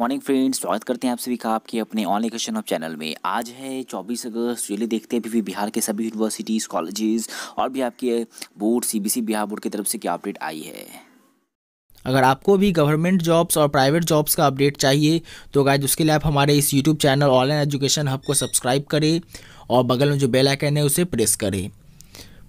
morning friends स्वागत करते हैं आप सभी का आपके अपने ऑनलाइन क्वेश्चन ऑफ चैनल में आज है 24 अगस्त चलिए देखते हैं अभी भी बिहार के सभी यूनिवर्सिटीज़ कॉलेजेस और भी आपके बोर्ड सीबीसी बिहार बोर्ड की तरफ से क्या अपडेट आई है अगर आपको भी गवर्नमेंट जॉब्स और प्राइवेट जॉब्स का अपडेट चाहिए तो गाय उसके लिए आप हमारे इस YouTube channel Online Education Hub को सब्सक्राइब करें और बगल में जो बेलाइकन है उसे प्रेस करें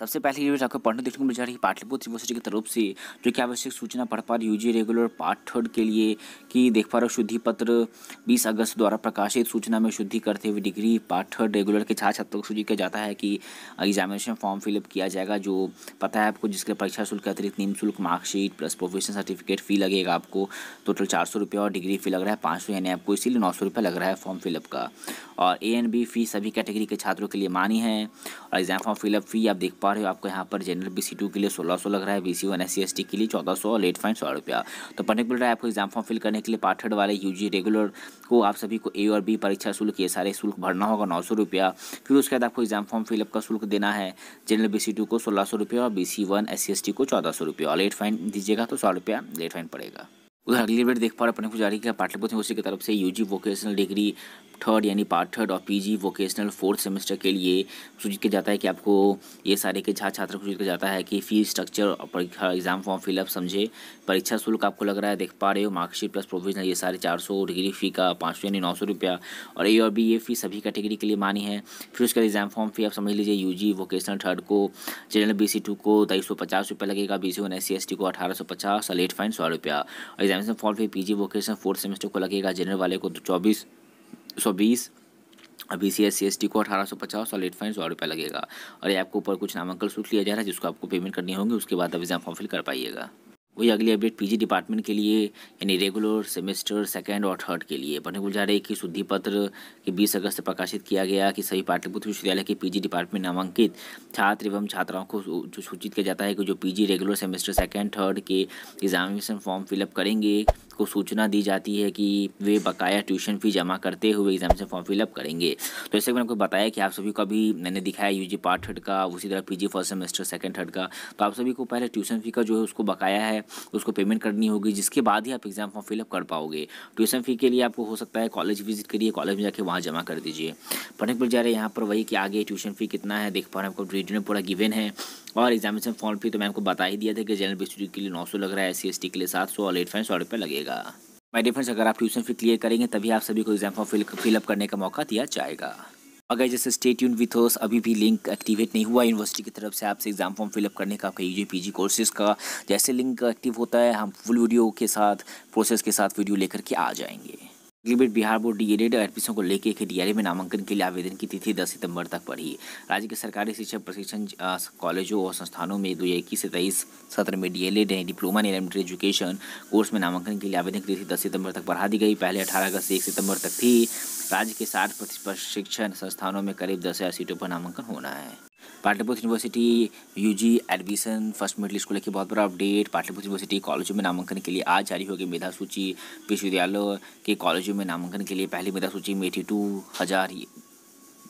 सबसे पहले ये आपको पढ़ने देखने को मिल जा रही है पाटलिपुत्र यूनिवर्सिटी की तरफ से जो कि आवश्यक सूचना पढ़ पा रही जी रेगुलर पार्ट थर्ड के लिए कि देख पा रहे शुद्धि पत्र बीस अगस्त द्वारा प्रकाशित सूचना में शुद्धि करते हुए डिग्री पार्ट थर्ड रेगुलर के छात्र छात्रों को सूची किया जाता है कि एग्जामिनेशन फॉर्म फिलअप किया जाएगा जो पता है आपको जिसके परीक्षा शुल्क के अतिरिक्त निम्न शुल्क marksheet plus professional certificate fee लगेगा आपको टोटल चार सौ रुपये और डिग्री फ़ी लग रहा है पाँच सौ यानी आपको इसीलिए नौ सौ लग रहा है फॉर्म फिलअप का और ए एन बी फ़ी सभी कैटेगरी के छात्रों के लिए मानी है और एग्ज़ाम फॉर्म फिलअप फ़ी आप देख पा पा रहे हो आपको यहाँ पर जनरल बी के लिए सोलह सौ लग रहा है बी सी वन के लिए चौदह सौ और लेट फाइन सौ रुपया तो पर्टिकुलर है आपको एग्जाम फॉर्म फिल करने के लिए पाठड़ वाले यू रेगुलर को आप सभी को ए और बी परीक्षा शुल्क ये सारे शुल्क भरना होगा नौ सौ फिर उसके बाद आपको एग्जाम फॉर्म फिलअप का शुल्क देना है जनरल बी सी को सोलह सौ रुपया और B C one S C S T को चौदह सौ रुपया और लेट फाइन दीजिएगा तो सौ रुपया लेट फाइन पड़ेगा उधर अगली बेट देख पा रहे अपने को जारी किया पाटलिपुत्र यूनिवर्सिटी की तरफ से यूजी वोकेशनल डिग्री थर्ड यानी पार्ट थर्ड और पीजी वोकेशनल फोर्थ सेमेस्टर के लिए सूचित किया जाता है कि आपको ये सारे के छात्र छात्र को सूचित किया जाता है कि फीस स्ट्रक्चर और परीक्षा एग्जाम फॉर्म फिलअप समझे परीक्षा शुल्क आपको लग रहा है देख पा रहे हो मार्कशीट प्लस प्रोविजनल ये सारे चार सौ डिग्री फी का पाँच सौ यानी नौ सौ रुपया और ए और बी ये फी सभी कैटेगरी के लिए मानी है फिर उसके एग्जाम फॉर्म फी आप समझ लीजिए यू जी वोकेशनल थर्ड को जनरल बी सी टू को तेईस सौ पचास लगेगा B C one S C S T को अठारह सौ पचास और लेट फाइन सौ रुपया और examination form fee P G vocational fourth semester को लगेगा जनरल वाले को तो चौबीस सौ बीस B C S C S T को अठारह सौ पचास और लेट फाइन सौ रुपया लगेगा और ये आपको ऊपर कुछ नामांकन शुल्क लिया जा रहा है जिसको आपको पेमेंट करनी होगी उसके बाद आप एग्जाम फॉर्म फिल कर पाइएगा वही अगली अपडेट पीजी डिपार्टमेंट के लिए यानी रेगुलर सेमेस्टर सेकेंड और थर्ड के लिए बने को जा रही कि शुद्धि पत्र के 20 अगस्त से प्रकाशित किया गया कि सभी पाटलिपुत्र विश्वविद्यालय के पीजी डिपार्टमेंट नामांकित छात्र एवं छात्राओं को जो सूचित किया जाता है कि जो PG regular semester second third के एग्जामिनेशन फॉर्म फिलअप करेंगे को सूचना दी जाती है कि वे बकाया ट्यूशन फ़ी जमा करते हुए एग्जामिनेशन फॉर्म फिलअप करेंगे तो जैसे मैंने आपको बताया कि आप सभी को अभी मैंने दिखाया यू जी पार्ट थर्ड का उसी तरह P G first semester second third का तो आप सभी को पहले ट्यूशन फ़ी का जो है उसको बकाया है उसको पेमेंट करनी होगी जिसके बाद ही आप एग्ज़ाम फॉर्म फिलअप कर पाओगे ट्यूशन फ़ी के लिए आपको हो सकता है कॉलेज विजिट करिए कॉलेज में जाके वहाँ जमा कर दीजिए पढ़ने पर जा रहे हैं यहाँ पर वही कि आगे ट्यूशन फ़ी कितना है देख पा रहे हैं आपको वीडियो में पूरा गिवन है और एग्जामिनेशन फॉर्म फी तो मैंने आपको बता ही दिया था कि जनरल बेसिक के लिए नौ लग रहा है एस सी के लिए सात सौ और एट फाइन सौ रुपये लगेगा जाएगा माय डियर फ्रेंड्स अगर आप ट्यूशन फी क्लियर करेंगे तभी आप सभी को एग्जाम फॉर्म फिल फिलअप करने का मौका दिया जाएगा अगर जैसे स्टेट यून विथ होस अभी भी लिंक एक्टिवेट नहीं हुआ यूनिवर्सिटी की तरफ से आपसे एग्जाम फॉर्म फिलअप करने का आपका यू जी कोर्सेज का जैसे लिंक एक्टिव होता है हम फुल वीडियो के साथ प्रोसेस के साथ वीडियो लेकर के आ जाएंगे अगलीबेट Bihar board D Ed admission को लेकर के डी में नामांकन के लिए आवेदन की तिथि 10 सितंबर तक बढ़ी राज्य के सरकारी शिक्षा प्रशिक्षण कॉलेजों और संस्थानों में दो इक्कीस से तेईस सत्र में डीएलएड यानी diploma in elementary education course में नामांकन के लिए आवेदन की तिथि दस सितंबर तक बढ़ा दी गई पहले अठारह अगस्त से एक सितंबर तक थी राज्य के साठ प्रशिक्षण संस्थानों में करीब दस हज़ार सीटों पर नामांकन होना है Pataliputra university UG admission first middle school की बहुत बड़ा अपडेट पाटलिपुत्र यूनिवर्सिटी कॉलेजों में नामांकन के लिए आज जारी होगी मेधा सूची विश्वविद्यालय के कॉलेजों में नामांकन के लिए पहली मेधा सूची में एटी टू हज़ार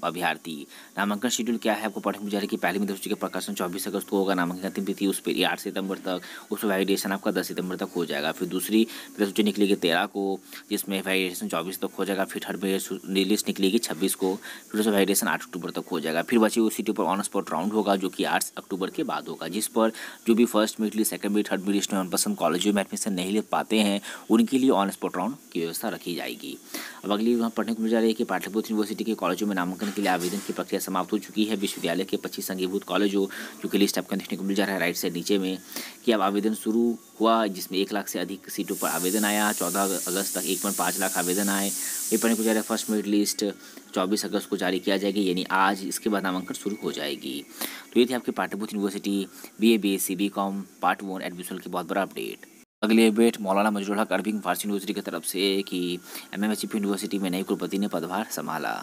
अभ्यर्थी नामांकन शेड्यूल क्या है आपको पढ़ने जा है कि पहली मध्य सूची का प्रकाशन चौबीस अगस्त को होगा नामांकन अंतिम तिथि उस पर आठ सितंबर तक उस वैलिडेशन आपका दस सितंबर तक हो जाएगा फिर दूसरी मध्य सूची निकलेगी तेरह को जिसमें वैलिडेशन चौबीस तक हो जाएगा फिर थर्ड मेरी लिस्ट निकलेगी छब्बीस को फिर उसका वैलिडेशन आठ अक्टूबर तक हो जाएगा फिर बची हुई सीटों पर ऑन स्पॉट राउंड होगा जो कि आठ अक्टूबर के बाद होगा जिस पर जो भी first mid list second mid third mid list में मनपसंद कॉलेज में एडमिशन नहीं ले पाते हैं उनके लिए ऑन स्पॉट राउंड की व्यवस्था रखी जाएगी अब अगली वहाँ पढ़ने को मिल जा रही है कि पाटलिपुत्र यूनिवर्सिटी के कॉलेजों में नामांकन स्थान के लिए आवेदन की प्रक्रिया समाप्त हो चुकी है विश्वविद्यालय के पच्चीस अंगीभूत कॉलेजों जो कि लिस्ट आपको देखने को मिल जा रहा है राइट से नीचे में कि अब आवेदन शुरू हुआ जिसमें एक लाख से अधिक सीटों पर आवेदन आया चौदह अगस्त तक एक लाख आवेदन आए ये पढ़ने को जा रहा है फर्स्ट मेरिट लिस्ट चौबीस अगस्त को जारी किया जाएगा यानी आज इसके बाद नामांकन शुरू हो जाएगी तो ये थी आपके Pataliputra university B A B S C B com part one admission की बहुत बड़ा अपडेट अगले अपडेट मौलाना मजरूल हक अरबिंग फारसी यूनिवर्सिटी की तरफ से कि एम एम यूनिवर्सिटी में नई कुलपति ने पदभार संभाला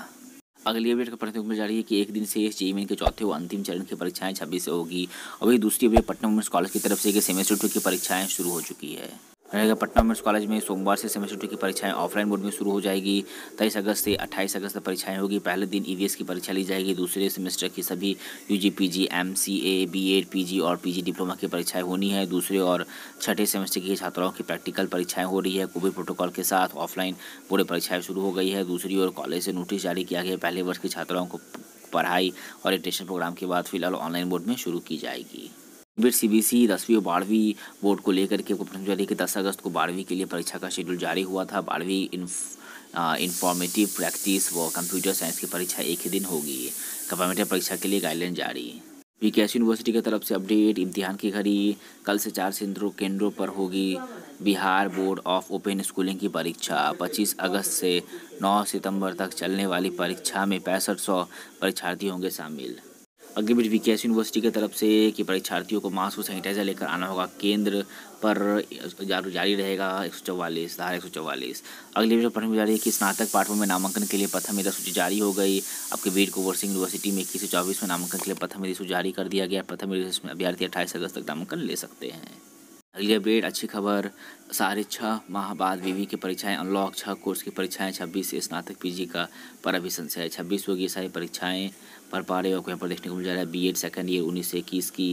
अगली अपडेट का प्राथमिक मिल जा रही है कि एक दिन से जे जेई के चौथे व अंतिम चरण की परीक्षाएं छब्बीस से होगी और वही दूसरी अपडेट पटना वुमेंस कॉलेज की तरफ से सेमेस्टर टू की परीक्षाएं शुरू हो चुकी है रहेगा पटना वुमेंस कॉलेज में सोमवार से सेमेस्टर टू की परीक्षाएं ऑफलाइन मोड में शुरू हो जाएगी तेईस अगस्त से अट्ठाईस अगस्त तक परीक्षाएं होगी पहले दिन ईवीएस e की परीक्षा ली जाएगी दूसरे सेमेस्टर की सभी UG PG MCA BEd PG और पीजी डिप्लोमा की परीक्षाएं होनी है दूसरे और छठे सेमेस्टर की छात्राओं की प्रैक्टिकल परीक्षाएँ हो रही है कोविड प्रोटोकॉल के साथ ऑफलाइन बोर्ड परीक्षाएँ शुरू हो गई है दूसरी ओर कॉलेज से नोटिस जारी किया गया पहले वर्ष की छात्राओं को पढ़ाई और एडिटेशन प्रोग्राम के बाद फिलहाल ऑनलाइन बोर्ड में शुरू की जाएगी सी बी सी दसवीं और बारहवीं बोर्ड को लेकर के प्रश्न जारी कि दस अगस्त को बारहवीं के लिए परीक्षा का शेड्यूल जारी हुआ था बारहवीं इन्फॉर्मेटिव प्रैक्टिस व कंप्यूटर साइंस की परीक्षा एक ही दिन होगी कंपार्मेटिव परीक्षा के लिए गाइडलाइन जारी पी के एस यूनिवर्सिटी की तरफ से अपडेट इम्तिहान की घड़ी कल से चार केंद्रों केंद्रों पर होगी Bihar board of open schooling की परीक्षा 25 अगस्त से 9 सितंबर तक चलने वाली परीक्षा में पैंसठ सौ परीक्षार्थी होंगे शामिल बीच वी यूनिवर्सिटी की तरफ से कि परीक्षार्थियों को मास्क और सैनिटाइजर लेकर आना होगा केंद्र पर जारी रहेगा एक सौ चौवालीस धारा एक सौ चौवालीस अगले बीच पढ़ने जा रही है कि स्नातक पाठ्यक्रम में नामांकन के लिए प्रथम मेधा सूची जारी हो गई आपके वीर को सिंह यूनिवर्सिटी में इक्कीस सौ चौबीस में नामांकन के लिए प्रथम मेधा सूची जारी कर दिया गया प्रथम में अभ्यर्थी अट्ठाईस अगस्त तक नामांकन ले सकते हैं अगली अपडेट अच्छी खबर सारे छः माह बाद वीवी की परीक्षाएं अनलॉक छः कोर्स की परीक्षाएं छब्बीस स्नातक पीजी का पर अभी संशय छब्बीस होगी सारी परीक्षाएं पर पा रहे हो आपको यहाँ पर देखने को मिल जा रहा है बी एड सेकेंड ईयर उन्नीस से इक्कीस की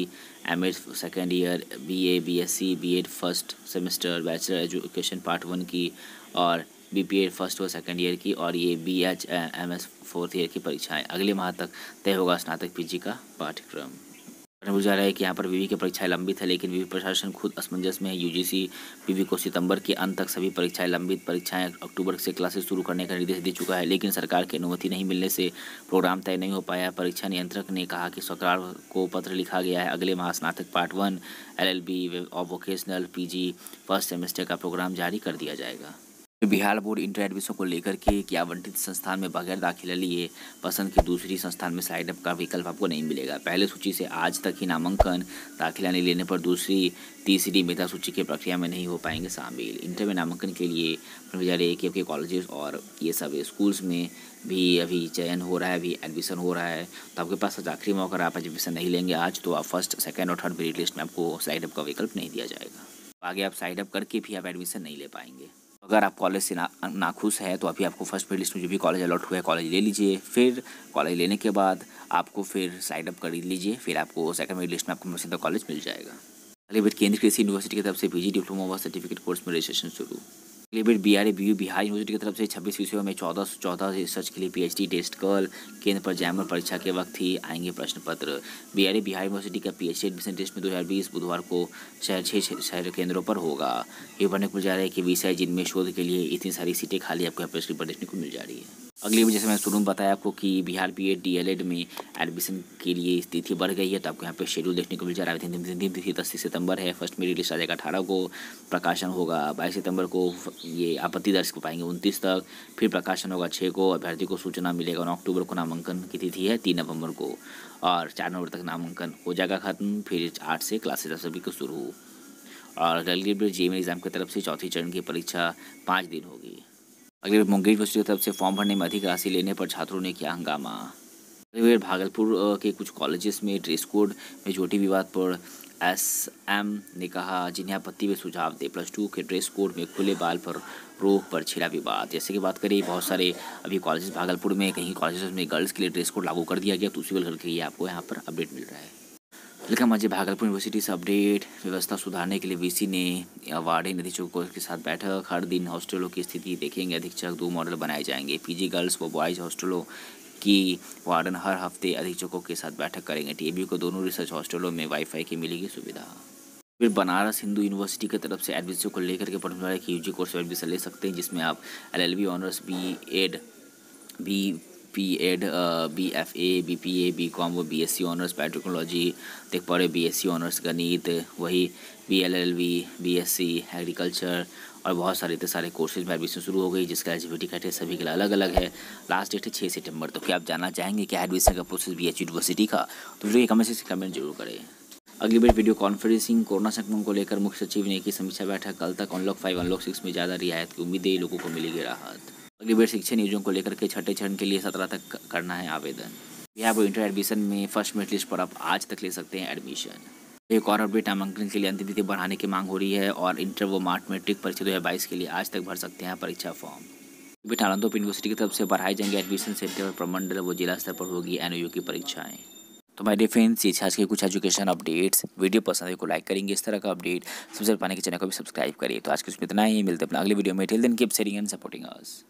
M Ed second year B A B S C B Ed first semester bachelor education part one की और बी पी एड फर्स्ट और सेकेंड ईयर की और ये B H M S fourth year की परीक्षाएँ अगले माह तक तय होगा स्नातक पी जी का पाठ्यक्रम जा रहा है कि यहाँ पर वीवी की परीक्षाएं लंबित है लेकिन वीवी प्रशासन खुद असमंजस में है यूजीसी वीवी को सितंबर के अंत तक सभी परीक्षाएं लंबित परीक्षाएं अक्टूबर से क्लासेस शुरू करने का निर्देश दे चुका है लेकिन सरकार की अनुमति नहीं मिलने से प्रोग्राम तय नहीं हो पाया परीक्षा नियंत्रक ने कहा कि सरकार को पत्र लिखा गया है अगले माह स्नातक पार्ट वन एल और वोकेशनल पी फर्स्ट सेमेस्टर का प्रोग्राम जारी कर दिया जाएगा तो बिहार बोर्ड इंटर एडमिशन को लेकर के कि आवंटित संस्थान में बगैर दाखिला लिए पसंद के दूसरी संस्थान में साइड अप का विकल्प आपको नहीं मिलेगा पहले सूची से आज तक ही नामांकन दाखिला नहीं लेने पर दूसरी तीसरी मेधा सूची की प्रक्रिया में नहीं हो पाएंगे शामिल इंटर में नामांकन के लिए एक के कॉलेजेस और ये सब स्कूल्स में भी अभी चयन हो रहा है अभी एडमिशन हो रहा है तो आपके पास आखिरी मौका आप एडमिशन नहीं लेंगे आज तो आप फर्स्ट सेकेंड और थर्ड मेरिट लिस्ट में आपको साइड अप का विकल्प नहीं दिया जाएगा आगे आप साइड अप करके भी आप एडमिशन नहीं ले पाएंगे अगर आप कॉलेज से ना नाखुश है तो अभी आपको फर्स्ट मेरिट लिस्ट में जो भी कॉलेज अलॉट हुआ है कॉलेज ले लीजिए फिर कॉलेज लेने के बाद आपको फिर साइड अप कर लीजिए फिर आपको सेकंड मेरिट लिस्ट में आपको सीधा कॉलेज मिल जाएगा अलीबेट केंद्रीय कृषि यूनिवर्सिटी की तरफ से पी डिप्लोमा व सर्टिफिकेट कोर्स में रजिस्ट्रेशन शुरू लिबिड B R B U Bihar university की तरफ से छब्बीस विषयों में चौदह चौदह रिसर्च के लिए पीएचडी टेस्ट कल केंद्र पर जैमर परीक्षा के वक्त ही आएंगे प्रश्न पत्र बी आर बिहार यूनिवर्सिटी का पीएचडी एडमिशन टेस्ट में बीस बुधवार को शहर छः शहर केंद्रों पर होगा ये पढ़ने को मिल जा रहा है कि विषय जिनमें शोध के लिए इतनी सारी सीटें खाली आपको यहाँ पर देखने को मिल जा रही है अगली वजह से मैं शुरू में बताया आपको कि Bihar B Ed D El Ed में एडमिशन के लिए स्थिति बढ़ गई है तो आपको यहाँ पे शेड्यूल देखने को मिल जा रहा है दिन दिन तिथि दस सितंबर है फर्स्ट में रिलीज आ जाएगा अठारह को प्रकाशन होगा बाईस सितंबर को ये आपत्ति दर्ज कर पाएंगे उनतीस तक फिर प्रकाशन होगा छः को अभ्यर्थी को सूचना मिलेगा नौ अक्टूबर को नामांकन की तिथि है तीन नवंबर को और चार नवंबर तक नामांकन हो जाएगा खत्म फिर आठ से क्लासेज अभी को शुरू और रेलवे ब्रिज एम एग्ज़ाम की तरफ से चौथे चरण की परीक्षा पाँच दिन होगी अगले बार मुंगेर यूनिवर्सिटी की तरफ से फॉर्म भरने में अधिक राशि लेने पर छात्रों ने किया हंगामा अगले भागलपुर के कुछ कॉलेजेस में ड्रेस कोड में छोटी विवाद पर एस एम ने कहा जिन्हें आपत्ति में सुझाव दे प्लस टू के ड्रेस कोड में खुले बाल पर रोक पर छिड़ा विवाद जैसे कि बात करें बहुत सारे अभी कॉलेजेस भागलपुर में कहीं कॉलेजेस में गर्ल्स के लिए ड्रेस कोड लागू कर दिया गया तो उसी को करके के आपको यहाँ पर अपडेट मिल रहा है वेलकम आज भागलपुर यूनिवर्सिटी से अपडेट व्यवस्था सुधारने के लिए वीसी ने वार्डे अधीक्षकों के साथ बैठक हर दिन हॉस्टलों की स्थिति देखेंगे अधीक्षक दो मॉडल बनाए जाएंगे पीजी गर्ल्स व बॉयज़ हॉस्टलों की वार्डन हर हफ्ते अधीक्षकों के साथ बैठक करेंगे टीबी को दोनों रिसर्च हॉस्टलों में वाईफाई की मिलेगी सुविधा फिर बनारस हिंदू यूनिवर्सिटी की तरफ से एडमिशन को लेकर के पढ़ने वाले यू जी कोर्स एडमिशन ले सकते हैं जिसमें आप L honours B Ed B B Ed B F A B P A B com वो B S C honours biotechnology देख पा रहे बी एस सी ऑनर्स गणित वही B L L B B S C agriculture और बहुत सारे इतने सारे कोर्सेज में एडमिशन शुरू हो गई जिसका एलिजिबिलिटी क्राइटेरिया सभी के लिए अलग अलग है लास्ट डेट है छः सितंबर तो क्या आप जानना चाहेंगे क्या एडमिशन का प्रोसेस बी एच यूनिवर्सिटी का तो वीडियो कमेंट से कमेंट जरूर करें अगली बार वीडियो कॉन्फ्रेंसिंग कोरोना संक्रमण को लेकर मुख्य सचिव ने की समीक्षा बैठक कल तक अनलॉक फाइव अनलॉक सिक्स में ज़्यादा रियायत की उम्मीद है लोगों को मिलेगी राहत बार शिक्षण नियोजन को लेकर के छठे चरण के लिए सत्रह तक करना है आवेदन बिहार बोर्ड इंटर एडमिशन में फर्स्ट मेरिट लिस्ट पर आप आज तक ले सकते हैं एडमिशन एक और अपडेट नामांकन के लिए अंतिम तिथि बढ़ाने की मांग हो रही है और इंटर व मार्ट मेट्रिक परीक्षा दो हज़ार बाईस के लिए आज तक भर सकते हैं परीक्षा फॉर्म भी यूनिवर्सिटी की तरफ से बढ़ाए जाएंगे एडमिशन सेंटर और प्रमंडल व जिला स्तर पर होगी एन की परीक्षाएं तो माय डिफेंस ये आज के कुछ एजुकेशन अपडेट्स वीडियो पसंद है को लाइक करेंगे इस तरह का अपडेट सबसे पाने के चैनल को भी सब्सक्राइब करिए तो आज के उसमें इतना ही मिलते हैं अपना अगले वीडियो में टेल दिन कीप एंड सपोर्टिंग अस